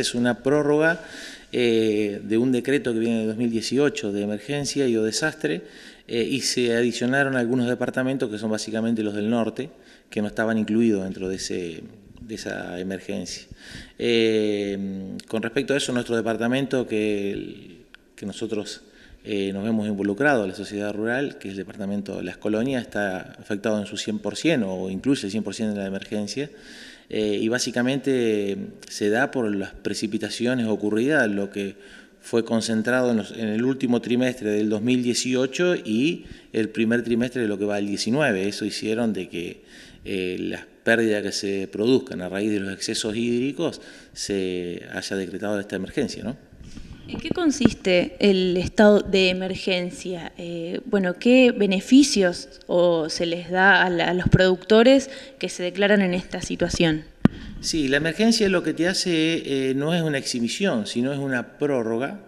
Es una prórroga eh, de un decreto que viene de 2018 de emergencia y o desastre eh, y se adicionaron algunos departamentos que son básicamente los del norte que no estaban incluidos dentro de, ese, esa emergencia. Eh, con respecto a eso, nuestro departamento que, que nosotros nos hemos involucrado, la sociedad rural, que es el departamento de las colonias, está afectado en su 100% o incluso el 100% de la emergencia. Eh, y básicamente se da por las precipitaciones ocurridas, lo que fue concentrado en, el último trimestre del 2018 y el primer trimestre de lo que va al 19. Eso hicieron de que eh, las pérdidas que se produzcan a raíz de los excesos hídricos se haya decretado esta emergencia, ¿no? ¿En qué consiste el estado de emergencia? Eh, bueno, ¿qué beneficios o se les da a, los productores que se declaran en esta situación? Sí, la emergencia lo que te hace eh, no es una exhibición, sino es una prórroga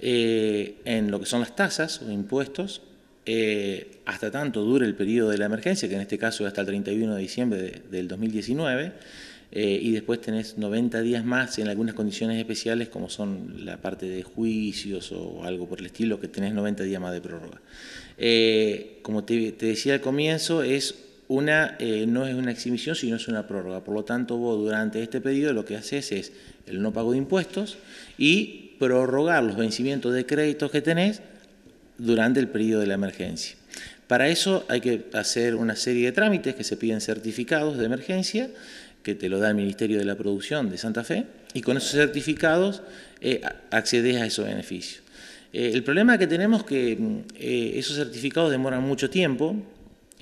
eh, en lo que son las tasas o impuestos eh, hasta tanto dure el periodo de la emergencia, que en este caso es hasta el 31 de diciembre del 2019, eh, y después tenés 90 días más en algunas condiciones especiales, como son la parte de juicios o algo por el estilo, que tenés 90 días más de prórroga. Eh, como te, decía al comienzo, es una, no es una exhibición, sino es una prórroga. Por lo tanto, vos durante este periodo lo que haces es el no pago de impuestos y prorrogar los vencimientos de créditos que tenés durante el periodo de la emergencia. Para eso hay que hacer una serie de trámites que se piden certificados de emergencia, que te lo da el Ministerio de la Producción de Santa Fe, y con esos certificados eh, accedes a esos beneficios. Eh, el problema que tenemos es que mm, eh, esos certificados demoran mucho tiempo,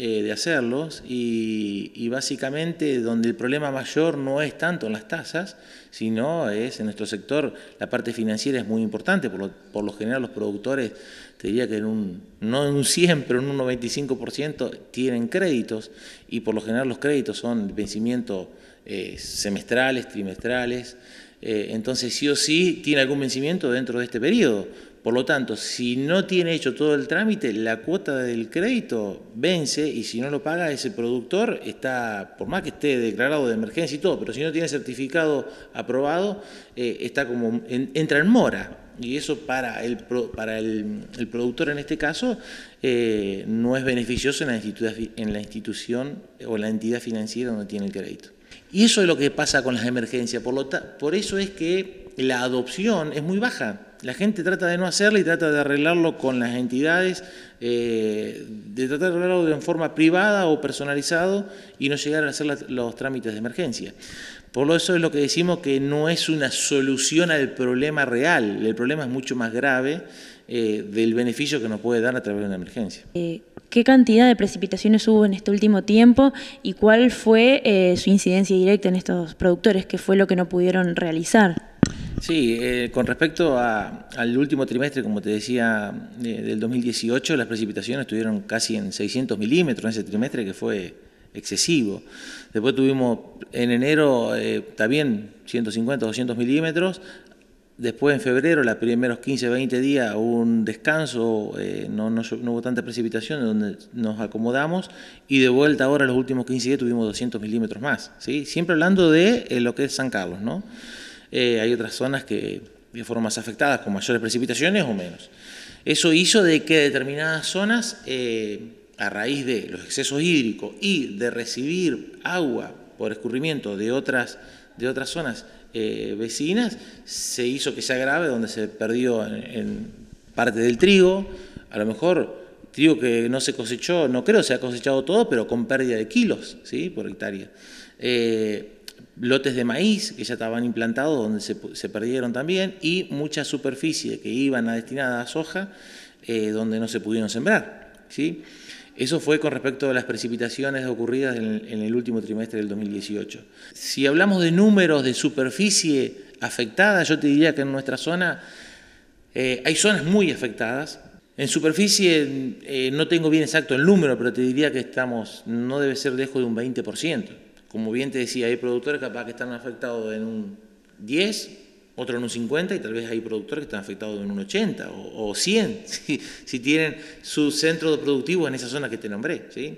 eh, de hacerlos y, básicamente donde el problema mayor no es tanto en las tasas, sino es en nuestro sector, la parte financiera es muy importante, por lo, por lo general los productores, te diría que en un, no en un 100, en un 95% tienen créditos y por lo general los créditos son vencimiento eh, semestrales, trimestrales, eh, entonces sí o sí tiene algún vencimiento dentro de este periodo por lo tanto, si no tiene hecho todo el trámite, la cuota del crédito vence y si no lo paga ese productor está, por más que esté declarado de emergencia y todo, pero si no tiene certificado aprobado, eh, está como entra en mora. Y eso para el, para el, productor en este caso eh, no es beneficioso en la, en la institución o la entidad financiera donde tiene el crédito. Y eso es lo que pasa con las emergencias. Por, lo por eso es que la adopción es muy baja. La gente trata de no hacerlo y trata de arreglarlo con las entidades, eh, de tratar de arreglarlo de forma privada o personalizado y no llegar a hacer los trámites de emergencia. Por lo eso es lo que decimos que no es una solución al problema real, el problema es mucho más grave eh, del beneficio que nos puede dar a través de una emergencia. Eh, ¿Qué cantidad de precipitaciones hubo en este último tiempo y cuál fue su incidencia directa en estos productores? ¿Qué fue lo que no pudieron realizar? Sí, eh, con respecto al último trimestre, como te decía, eh, del 2018, las precipitaciones estuvieron casi en 600 milímetros en ese trimestre, que fue excesivo. Después tuvimos en enero eh, también 150, 200 milímetros. Después en febrero, los primeros 15, 20 días, hubo un descanso, no, hubo tanta precipitación, donde nos acomodamos. Y de vuelta ahora, los últimos 15 días, tuvimos 200 milímetros más. ¿sí? Siempre hablando de lo que es San Carlos, ¿no? Eh, hay otras zonas que, fueron más afectadas, con mayores precipitaciones o menos. Eso hizo de que determinadas zonas, eh, a raíz de los excesos hídricos y de recibir agua por escurrimiento de otras, de otras zonas eh, vecinas, se hizo que sea grave, donde se perdió parte del trigo, a lo mejor trigo que no se cosechó, no creo se ha cosechado todo, pero con pérdida de kilos ¿sí? por hectárea lotes de maíz que ya estaban implantados, donde se, perdieron también, y mucha superficie que iban a destinada a soja, eh, donde no se pudieron sembrar. ¿sí? Eso fue con respecto a las precipitaciones ocurridas en, el último trimestre del 2018. Si hablamos de números de superficie afectada, yo te diría que en nuestra zona eh, hay zonas muy afectadas. En superficie eh, no tengo bien exacto el número, pero te diría que estamos, no debe ser lejos de un 20% como bien te decía, hay productores capaz que están afectados en un 10, otros en un 50 y tal vez hay productores que están afectados en un 80 o, 100, si, tienen su centro productivo en esa zona que te nombré. ¿sí?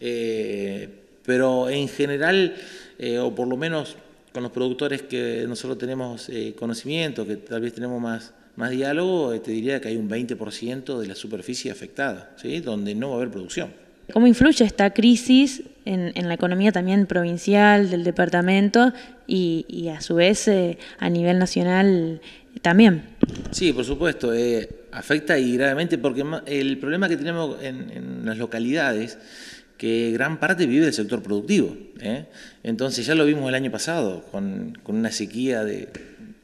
Eh, pero en general, eh, o por lo menos con los productores que nosotros tenemos eh, conocimiento, que tal vez tenemos más, diálogo, te diría que hay un 20% de la superficie afectada, donde no va a haber producción. ¿Cómo influye esta crisis en, en, la economía también provincial del departamento y, y a su vez eh, a nivel nacional también. Sí, por supuesto, eh, afecta y gravemente porque el problema que tenemos en, las localidades que gran parte vive del sector productivo. Eh. Entonces ya lo vimos el año pasado con, con una sequía de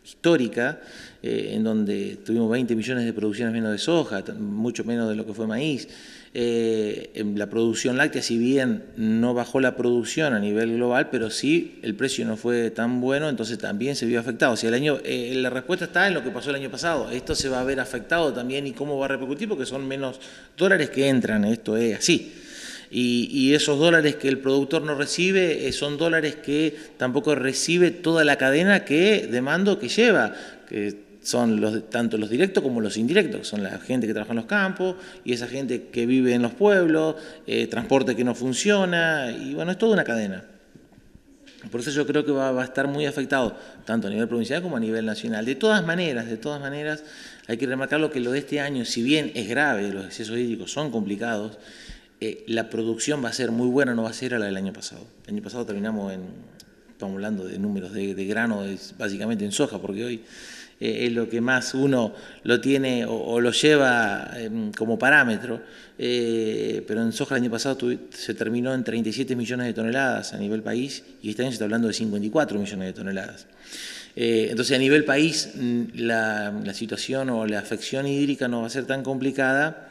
histórica, eh, en donde tuvimos 20 millones de producciones menos de soja, mucho menos de lo que fue maíz. Eh, en la producción láctea, si bien no bajó la producción a nivel global, pero sí el precio no fue tan bueno, entonces también se vio afectado. O el año, eh, la respuesta está en lo que pasó el año pasado. Esto se va a ver afectado también y cómo va a repercutir, porque son menos dólares que entran. Esto es así y, esos dólares que el productor no recibe eh, son dólares que tampoco recibe toda la cadena que, de mando que lleva, que son los, tanto los directos como los indirectos, que son la gente que trabaja en los campos y esa gente que vive en los pueblos, eh, transporte que no funciona, y bueno, es toda una cadena. Por eso yo creo que va, a estar muy afectado, tanto a nivel provincial como a nivel nacional. De todas maneras, de todas maneras, hay que remarcar lo que lo de este año, si bien es grave, los excesos hídricos son complicados, eh, la producción va a ser muy buena, no va a ser a la del año pasado. El año pasado terminamos en, estamos hablando de números de, grano, es básicamente en soja, porque hoy eh, es lo que más uno lo tiene o, lo lleva em, como parámetro, eh, pero en soja el año pasado se terminó en 37 millones de toneladas a nivel país y este año se está hablando de 54 millones de toneladas. entonces a nivel país mm, la, la situación o la afección hídrica no va a ser tan complicada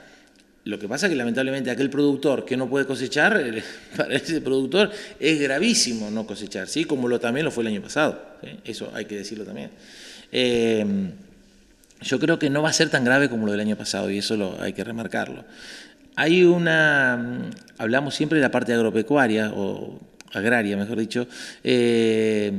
lo que pasa es que lamentablemente aquel productor que no puede cosechar, eh, para ese productor es gravísimo no cosechar, ¿sí? como lo también lo fue el año pasado. Eso hay que decirlo también. Em, yo creo que no va a ser tan grave como lo del año pasado y eso lo, hay que remarcarlo. Hay una, mm, hablamos siempre de la parte agropecuaria o agraria, mejor dicho. Eh,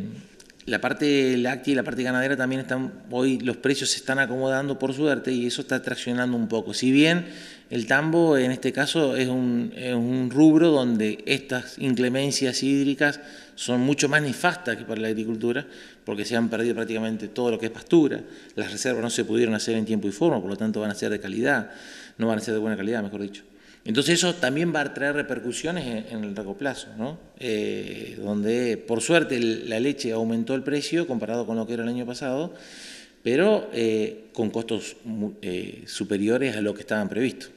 la parte láctea y la parte ganadera también están, hoy los precios se están acomodando por suerte y eso está traccionando un poco. Si bien el tambo en este caso es un, rubro donde estas inclemencias hídricas son mucho más nefastas que para la agricultura, porque se han perdido prácticamente todo lo que es pastura, las reservas no se pudieron hacer en tiempo y forma, por lo tanto van a ser de calidad, no van a ser de buena calidad, mejor dicho. Entonces eso también va a traer repercusiones en, el largo plazo, eh, donde por suerte la leche aumentó el precio comparado con lo que era el año pasado, pero eh, con costos eh, superiores a lo que estaban previstos.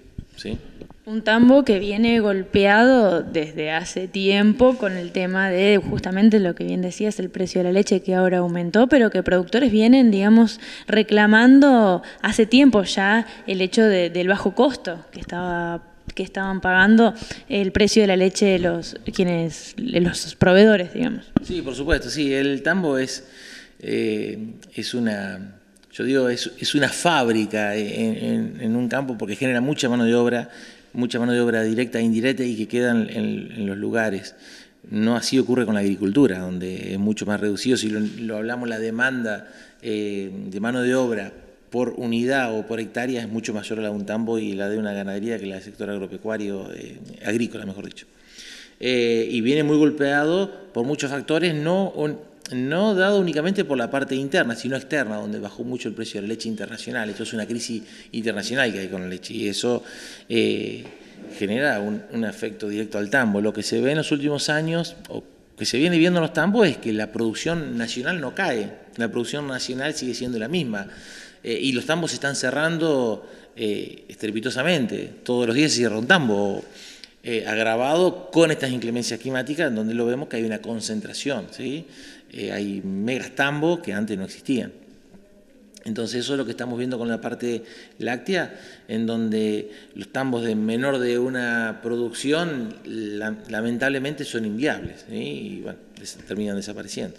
Un tambo que viene golpeado desde hace tiempo con el tema de justamente lo que bien decías, el precio de la leche que ahora aumentó, pero que productores vienen, digamos, reclamando hace tiempo ya el hecho del bajo costo que estaba que estaban pagando el precio de la leche de los quienes los proveedores, digamos. Sí, por supuesto, sí, el tambo es eh, es una yo digo, es, una fábrica eh, en, un campo porque genera mucha mano de obra, mucha mano de obra directa e indirecta y que quedan en, los lugares. No así ocurre con la agricultura, donde es mucho más reducido. Si lo, hablamos, la demanda eh, de mano de obra por unidad o por hectárea es mucho mayor a la de un tambo y la de una ganadería que la del sector agropecuario, eh, agrícola, mejor dicho. y viene muy golpeado por muchos factores, no no dado únicamente por la parte interna, sino externa, donde bajó mucho el precio de la leche internacional. Esto es una crisis internacional que hay con la leche y eso eh, genera un, efecto directo al tambo. Lo que se ve en los últimos años, o que se viene viendo en los tambos, es que la producción nacional no cae, la producción nacional sigue siendo la misma. Eh, y los tambos se están cerrando eh, estrepitosamente. Todos los días se cierra un tambo. agravado con estas inclemencias climáticas, donde lo vemos que hay una concentración. ¿sí? Eh, hay megas tambos que antes no existían. Entonces eso es lo que estamos viendo con la parte láctea, en donde los tambos de menor de una producción lamentablemente son inviables y terminan desapareciendo.